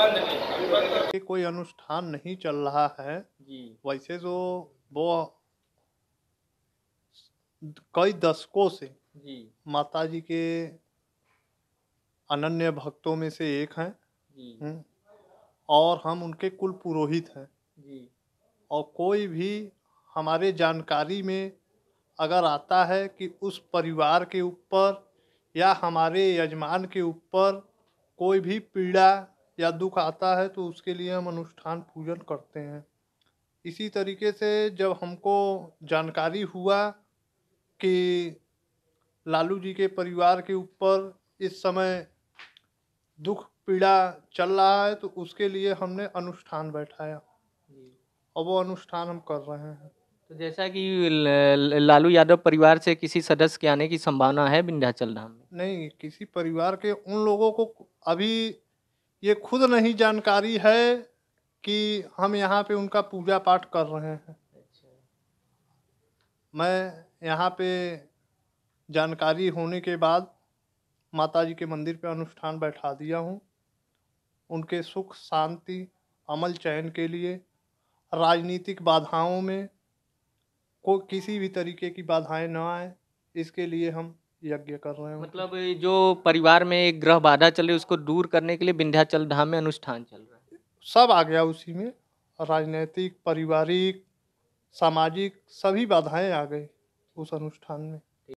बंद कोई अनुष्ठान नहीं चल रहा है वैसे जो तो वो कई दशकों से माता जी के अनन्य भक्तों में से एक हैं हम्म। और हम उनके कुल पुरोहित हैं और कोई भी हमारे जानकारी में अगर आता है कि उस परिवार के ऊपर या हमारे यजमान के ऊपर कोई भी पीड़ा या दुख आता है तो उसके लिए हम अनुष्ठान पूजन करते हैं इसी तरीके से जब हमको जानकारी हुआ कि लालू जी के परिवार के ऊपर इस समय दुख पीड़ा चल रहा है तो उसके लिए हमने अनुष्ठान बैठाया और वो अनुष्ठान हम कर रहे हैं तो जैसा कि लालू यादव परिवार से किसी सदस्य के आने की संभावना है विंध्याचल धाम में नहीं किसी परिवार के उन लोगों को अभी ये खुद नहीं जानकारी है कि हम यहाँ पे उनका पूजा पाठ कर रहे हैं अच्छा। मैं यहाँ पे जानकारी होने के बाद माता जी के मंदिर पे अनुष्ठान बैठा दिया हूँ उनके सुख शांति अमल चयन के लिए राजनीतिक बाधाओं में को किसी भी तरीके की बाधाएं ना आए इसके लिए हम यज्ञ कर रहे हैं मतलब जो परिवार में एक ग्रह बाधा चले उसको दूर करने के लिए विंध्याचल धाम में अनुष्ठान चल रहा है सब आ गया उसी में राजनैतिक पारिवारिक सामाजिक सभी बाधाएं आ गई उस अनुष्ठान में